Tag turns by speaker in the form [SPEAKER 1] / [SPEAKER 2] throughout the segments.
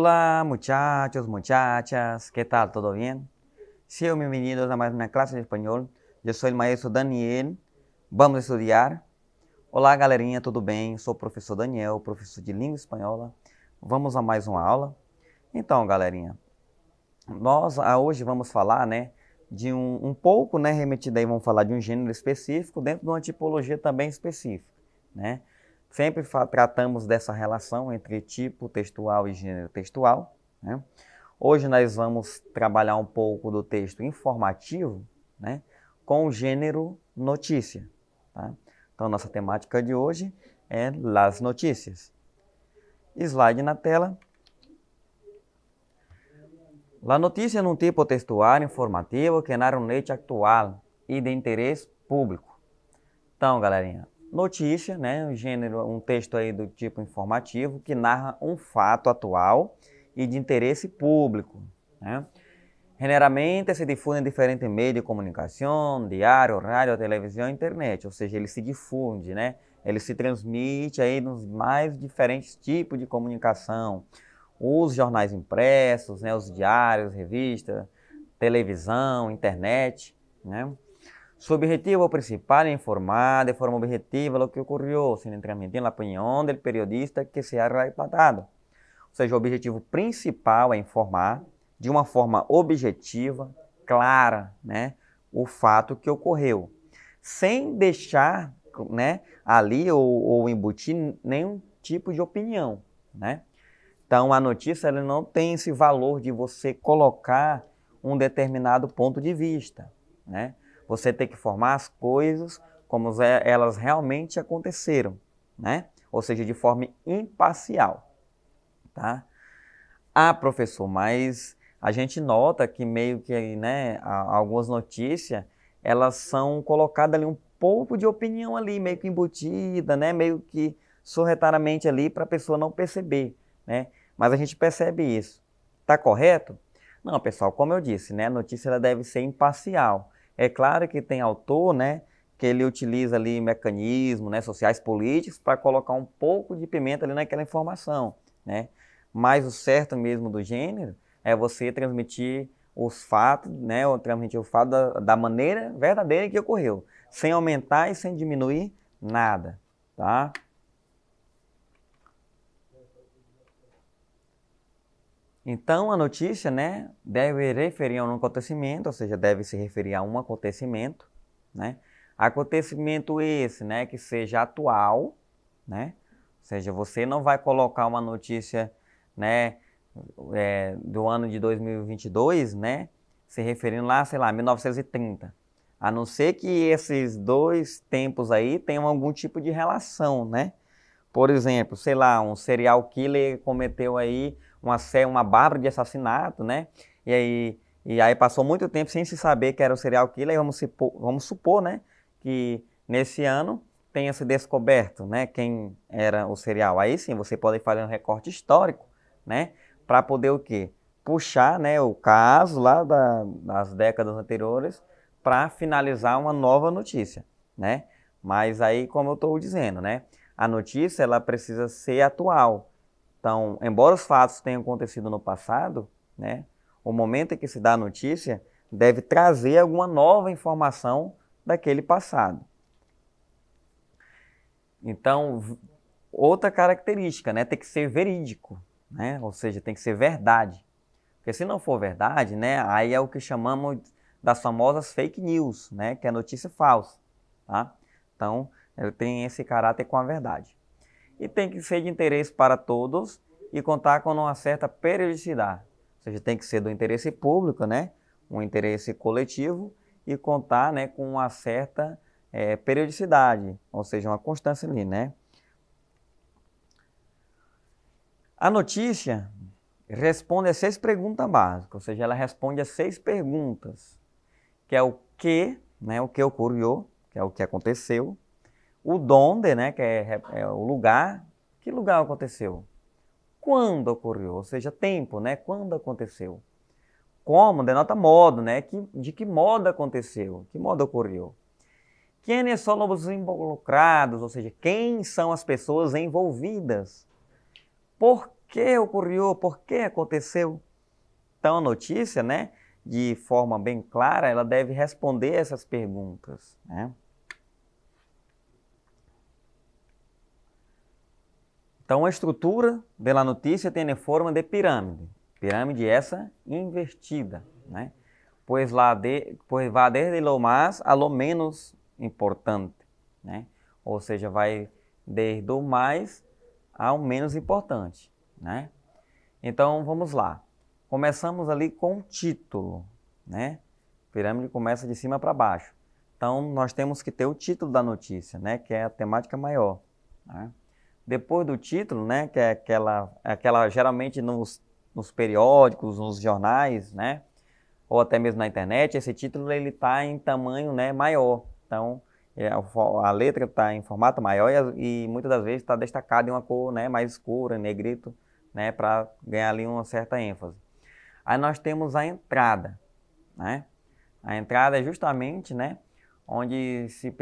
[SPEAKER 1] Olá, muchachos, muchachas, Que tal? Tudo bem? Sejam bem-vindos a mais uma classe de espanhol. Eu sou o maestro Daniel. Vamos estudar. Olá, galerinha, tudo bem? Sou o professor Daniel, professor de língua espanhola. Vamos a mais uma aula. Então, galerinha, nós ah, hoje vamos falar, né, de um, um pouco, né, remetido aí, vamos falar de um gênero específico dentro de uma tipologia também específica, né? Sempre tratamos dessa relação entre tipo textual e gênero textual. Né? Hoje nós vamos trabalhar um pouco do texto informativo né? com o gênero notícia. Tá? Então, nossa temática de hoje é Las Notícias. Slide na tela. La notícia é um tipo textual informativo que narra um leite atual e de interesse público. Então, galerinha, Notícia, né? Um gênero, um texto aí do tipo informativo que narra um fato atual e de interesse público, né? Generalmente se difunde em diferentes meios de comunicação, diário, rádio, televisão e internet, ou seja, ele se difunde, né? Ele se transmite aí nos mais diferentes tipos de comunicação. Os jornais impressos, né? os diários, revistas, televisão, internet, né? Su objetivo principal es informar de forma objetiva lo que ocurrió, sin transmitir la opinión del periodista que se ha relatado. Ou seja, o objetivo principal é informar de uma forma objetiva, clara, né, o fato que ocorreu, sem deixar né, ali ou, ou embutir nenhum tipo de opinião. Né? Então, a notícia ela não tem esse valor de você colocar um determinado ponto de vista. Né? Você tem que formar as coisas como elas realmente aconteceram, né? Ou seja, de forma imparcial, tá? Ah, professor, mas a gente nota que meio que, né, algumas notícias, elas são colocadas ali um pouco de opinião ali, meio que embutida, né, meio que sorretamente ali para a pessoa não perceber, né? Mas a gente percebe isso. Tá correto? Não, pessoal, como eu disse, né, a notícia ela deve ser imparcial. É claro que tem autor, né, que ele utiliza ali mecanismos, né, sociais políticos para colocar um pouco de pimenta ali naquela informação, né? Mas o certo mesmo do gênero é você transmitir os fatos, né, ou transmitir o fato da, da maneira verdadeira que ocorreu, sem aumentar e sem diminuir nada, tá? Então, a notícia né, deve referir a um acontecimento, ou seja, deve se referir a um acontecimento, né? Acontecimento esse, né, que seja atual, né? Ou seja, você não vai colocar uma notícia, né, é, do ano de 2022, né, se referindo lá, sei lá, 1930. A não ser que esses dois tempos aí tenham algum tipo de relação, né? Por exemplo, sei lá, um serial killer cometeu aí uma, uma bárbara de assassinato, né? E aí, e aí passou muito tempo sem se saber que era o serial killer, e vamos, supor, vamos supor, né, que nesse ano tenha se descoberto, né, quem era o serial. Aí sim, você pode fazer um recorte histórico, né, para poder o quê? Puxar, né, o caso lá da, das décadas anteriores para finalizar uma nova notícia, né? Mas aí, como eu estou dizendo, né, a notícia ela precisa ser atual, então, embora os fatos tenham acontecido no passado, né, o momento em que se dá a notícia deve trazer alguma nova informação daquele passado. Então, outra característica, né, tem que ser verídico, né, ou seja, tem que ser verdade. Porque se não for verdade, né, aí é o que chamamos das famosas fake news, né, que é notícia falsa, tá? Então, ele tem esse caráter com a verdade e tem que ser de interesse para todos e contar com uma certa periodicidade. Ou seja, tem que ser do interesse público, né? um interesse coletivo e contar né, com uma certa é, periodicidade, ou seja, uma constância ali. Né? A notícia responde a seis perguntas básicas, ou seja, ela responde a seis perguntas, que é o que, né, o que ocorreu, que é o que aconteceu, o donde, né, que é, é o lugar, que lugar aconteceu? Quando ocorreu, ou seja, tempo, né? Quando aconteceu? Como denota modo, né? Que, de que modo aconteceu? Que modo ocorreu? Quem são os involucrados, ou seja, quem são as pessoas envolvidas? Por que ocorreu? Por que aconteceu? Então, a notícia, né, de forma bem clara, ela deve responder essas perguntas. Né? Então, a estrutura da notícia tem a forma de pirâmide. Pirâmide essa invertida, né? Pois, lá de, pois vai desde o mais a lo menos importante, né? Ou seja, vai desde o mais ao menos importante, né? Então, vamos lá. Começamos ali com o título, né? Pirâmide começa de cima para baixo. Então, nós temos que ter o título da notícia, né? Que é a temática maior, né? depois do título, né, que é aquela, aquela geralmente nos, nos periódicos, nos jornais, né, ou até mesmo na internet, esse título ele está em tamanho né, maior. Então, é, a letra está em formato maior e, e muitas das vezes está destacada em uma cor né, mais escura, negrito, né, para ganhar ali uma certa ênfase. Aí nós temos a entrada. Né? A entrada é justamente né, onde se,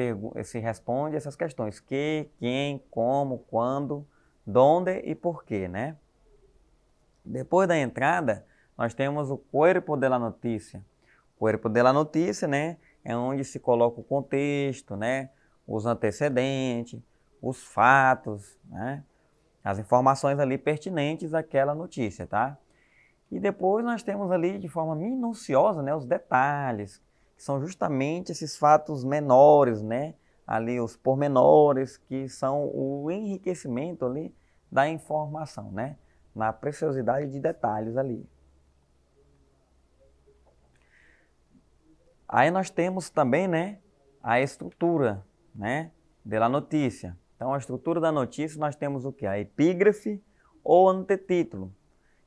[SPEAKER 1] se responde essas questões: que, quem, como, quando, onde e porquê, né? Depois da entrada, nós temos o corpo da notícia. O corpo da notícia, né, é onde se coloca o contexto, né, os antecedentes, os fatos, né, as informações ali pertinentes àquela notícia, tá? E depois nós temos ali de forma minuciosa, né, os detalhes, que são justamente esses fatos menores, né? Ali os pormenores que são o enriquecimento ali da informação, né? Na preciosidade de detalhes ali. Aí nós temos também, né, a estrutura, né, da notícia. Então, a estrutura da notícia nós temos o que? A epígrafe ou antetítulo,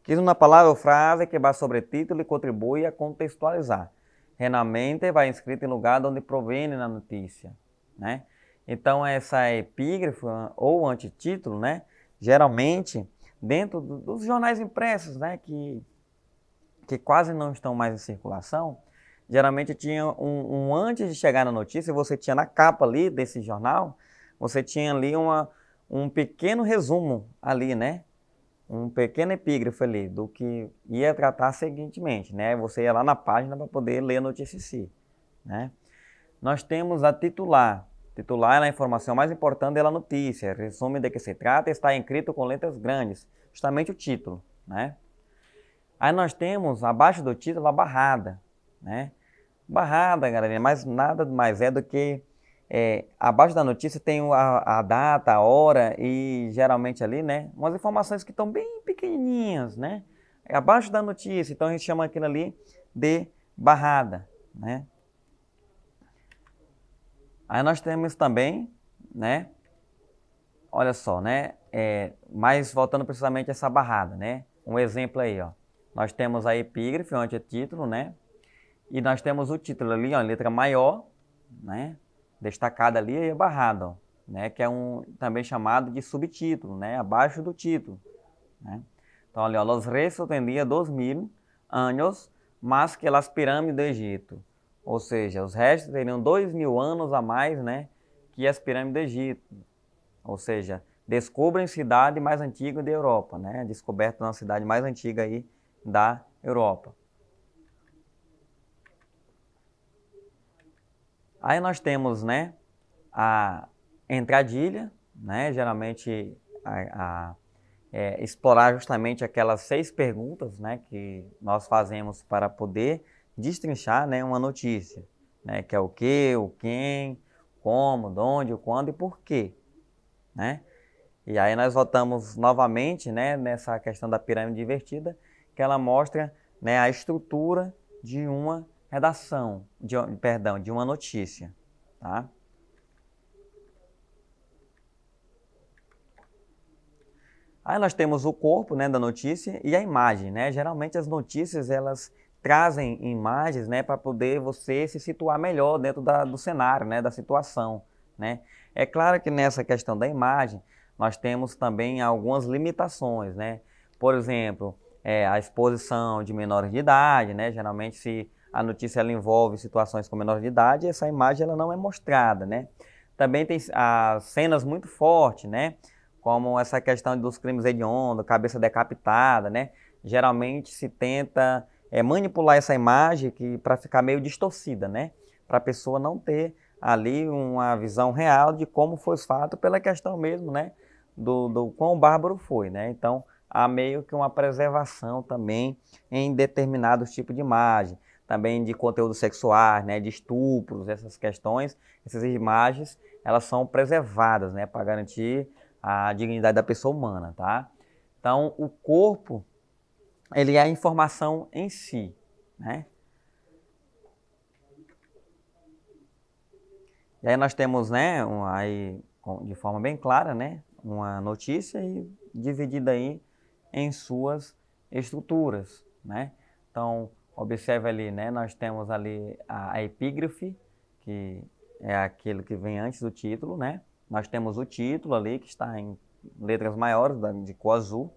[SPEAKER 1] que uma palavra ou frase que vai sobre título e contribui a contextualizar. Renamente vai inscrito em lugar de onde provém na notícia, né? Então, essa epígrafe ah, ou antitítulo, né? Geralmente, dentro dos jornais impressos, né? Que, que quase não estão mais em circulação, geralmente tinha um, um antes de chegar na notícia, você tinha na capa ali desse jornal, você tinha ali uma, um pequeno resumo ali, né? um pequeno epígrafe ali do que ia tratar seguintemente, né? Você ia lá na página para poder ler a notícia em si, né? Nós temos a titular. Titular é a informação mais importante da notícia. Resume de que se trata está escrito com letras grandes, justamente o título, né? Aí nós temos abaixo do título a barrada, né? Barrada, galera, mas nada mais é do que é, abaixo da notícia tem a, a, data, a hora e geralmente ali, né? Umas informações que estão bem pequenininhas, né? É abaixo da notícia, então a gente chama aquilo ali de barrada, né? Aí nós temos também, né? Olha só, né? É, mas voltando precisamente essa barrada, né? Um exemplo aí, ó. Nós temos a epígrafe, o antetítulo, né? E nós temos o título ali, ó, em letra maior, né? destacada ali é a barrada, né? que é um também chamado de subtítulo, né? abaixo do título. Né? Então, ali, ó, los teriam tendia 2.000 anos mais que as pirâmides do Egito. Ou seja, os restos teriam dois mil anos a mais né, que as pirâmides do Egito. Ou seja, descobrem cidade mais antiga da Europa, né? Descoberta na cidade mais antiga aí da Europa. Aí nós temos né, a entradilha, né, geralmente a, a é, explorar justamente aquelas seis perguntas né, que nós fazemos para poder destrinchar né, uma notícia, né, que é o que, o quem, como, onde, o quando e por quê. Né? E aí nós voltamos novamente né, nessa questão da pirâmide invertida, que ela mostra né, a estrutura de uma redação, de, perdão, de uma notícia, tá? Aí nós temos o corpo né, da notícia e a imagem, né? Geralmente as notícias elas trazem imagens, né, para poder você se situar melhor dentro da, do cenário, né, da situação, né? É claro que nessa questão da imagem nós temos também algumas limitações, né? Por exemplo, é, a exposição de menores de idade, né? Geralmente se a notícia ela envolve situações com menor de idade, essa imagem ela não é mostrada, né? Também tem as cenas muito fortes, né? Como essa questão dos crimes hediondos, cabeça decapitada, né? Geralmente se tenta é, manipular essa imagem para ficar meio distorcida, né? Para a pessoa não ter ali uma visão real de como foi o fato pela questão mesmo, né? Do, do quão bárbaro foi, né? Então, há meio que uma preservação também em determinados tipos de imagem também de conteúdo sexual, né, de estupros, essas questões, essas imagens, elas são preservadas, né, para garantir a dignidade da pessoa humana, tá? Então, o corpo, ele é a informação em si, né? E aí nós temos, né, um, aí, de forma bem clara, né, uma notícia e dividida aí em suas estruturas, né? Então, Observe ali, né? Nós temos ali a, a epígrafe, que é aquilo que vem antes do título, né? Nós temos o título ali, que está em letras maiores, de cor azul.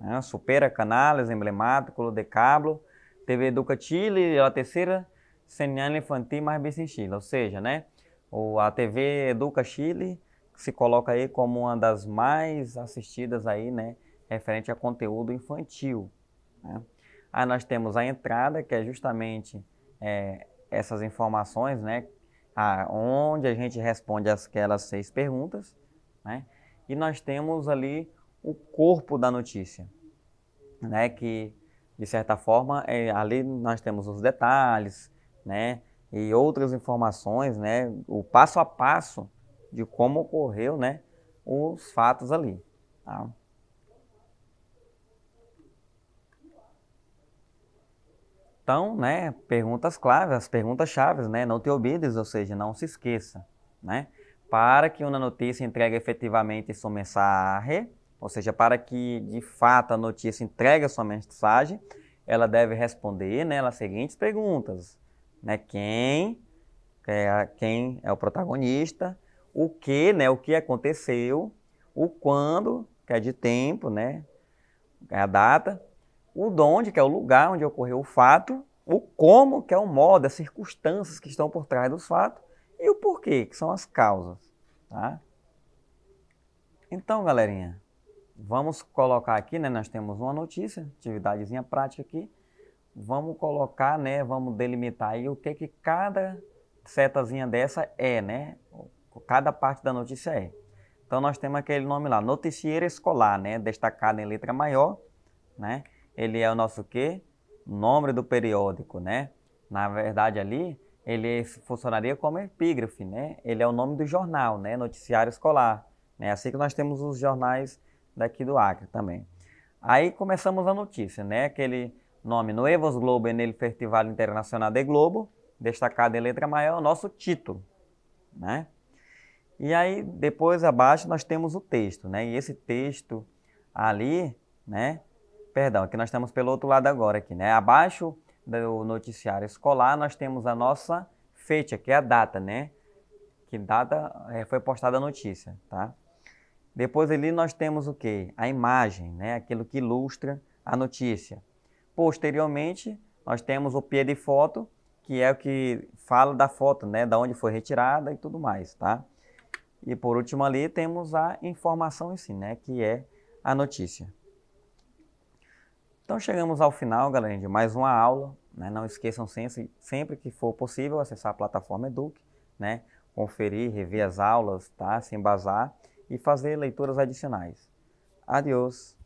[SPEAKER 1] Né? Supera canales, emblemático, decablo, TV Educa Chile, a terceira, Señal Infantil mais Chile, Ou seja, né? O, a TV Educa Chile se coloca aí como uma das mais assistidas aí, né? Referente a conteúdo infantil, né? Aí nós temos a entrada, que é justamente é, essas informações, né? A, onde a gente responde aquelas seis perguntas, né? E nós temos ali o corpo da notícia, né? Que de certa forma é, ali nós temos os detalhes, né? E outras informações, né? O passo a passo de como ocorreu, né? Os fatos ali. Tá? Então, né, perguntas claves, as perguntas chaves, né, não te obedes, ou seja, não se esqueça, né? Para que uma notícia entregue efetivamente sua mensagem, ou seja, para que de fato a notícia entregue a sua mensagem, ela deve responder, né, as seguintes perguntas, né? Quem é, quem é o protagonista, o que, né, o que aconteceu, o quando, que é de tempo, né, é a data, o onde, que é o lugar onde ocorreu o fato, o como, que é o modo, as circunstâncias que estão por trás dos fatos, e o porquê, que são as causas. Tá? Então, galerinha, vamos colocar aqui, né? Nós temos uma notícia, atividadezinha prática aqui. Vamos colocar, né? Vamos delimitar aí o que que cada setazinha dessa é, né? Cada parte da notícia é. Então nós temos aquele nome lá, noticiero escolar, né? Destacado em letra maior, né? ele é o nosso quê? Nome do periódico, né? Na verdade, ali, ele funcionaria como epígrafe, né? Ele é o nome do jornal, né? Noticiário escolar. É né? assim que nós temos os jornais daqui do Acre também. Aí começamos a notícia, né? Aquele nome Noevos Globo en Festival Internacional de Globo, destacado em letra maior, nosso título, né? E aí, depois abaixo, nós temos o texto, né? E esse texto ali, né? Perdão, aqui nós estamos pelo outro lado agora aqui, né? Abaixo do noticiário escolar, nós temos a nossa fecha, que é a data, né? Que data é, foi postada a notícia, tá? Depois ali nós temos o que? A imagem, né? Aquilo que ilustra a notícia. Posteriormente, nós temos o pie de foto, que é o que fala da foto, né? Da onde foi retirada e tudo mais, tá? E por último ali temos a informação em si, né? Que é a notícia. Então chegamos ao final, galera, de mais uma aula. Né? Não esqueçam sempre que for possível acessar a plataforma Educ, né? conferir, rever as aulas, tá? se embasar e fazer leituras adicionais. Adiós!